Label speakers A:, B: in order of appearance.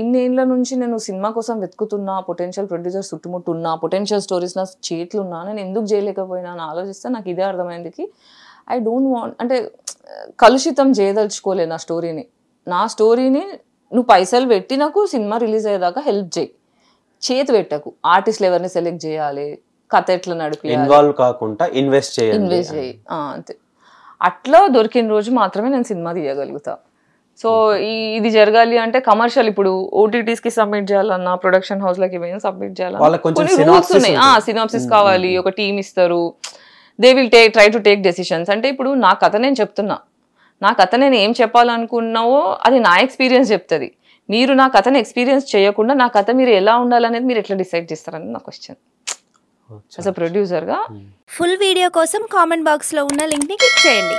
A: ఇన్నేళ్ల నుంచి నేను సినిమా కోసం వెతుకుతున్నా పొటెన్షియల్ ప్రొడ్యూసర్స్ చుట్టుముట్టున్నా పొటెన్షియల్ స్టోరీస్ నా చేతులున్నా నేను ఎందుకు చేయలేకపోయినా అని ఆలోచిస్తే నాకు ఇదే అర్థమైందికి ఐ డోంట్ వాంట్ అంటే కలుషితం చేయదలుచుకోలే నా స్టోరీని నా స్టోరీని నువ్వు పైసలు పెట్టి నాకు సినిమా రిలీజ్ అయ్యేదాకా హెల్ప్ చేయి చేతి పెట్టకు ఆర్టిస్ట్లు ఎవరిని సెలెక్ట్ చేయాలి కథ ఎట్లా నడిపి ఇన్వాల్వ్
B: కాకుండా ఇన్వెస్ట్ చేయి ఇన్వెస్ట్ చేయి
A: అంతే అట్లా దొరికిన రోజు మాత్రమే నేను సినిమా తీయగలుగుతాను సో ఇది జరగాలి అంటే కమర్షియల్ ఇప్పుడు ఓటీటీస్ కి సబ్మిట్ చేయాలన్నా ప్రొడక్షన్ హౌస్ లకి ఏమైనా సబ్మిట్ చేయాలన్నా సినాప్సిస్ hmm, కావాలి hmm, hmm. ఒక టీమ్ ఇస్తారు they will take try to take decisions అంటే ఇప్పుడు నా కథ నేను చెప్తున్నా నా కథ నేను ఏం చెప్పాలనుకున్నావో అది నా ఎక్స్పీరియన్స్ చెప్తుంది మీరు నా కథను ఎక్స్పీరియన్స్ చేయకుండా నా కథ మీరు ఎలా ఉండాలనేది మీరు ఎట్లా డిసైడ్ చేస్తారని నా క్వశ్చన్ ప్రొడ్యూసర్గా ఫుల్ వీడియో కోసం కామెంట్ బాక్స్లో ఉన్న లింక్ని క్లిక్ చేయండి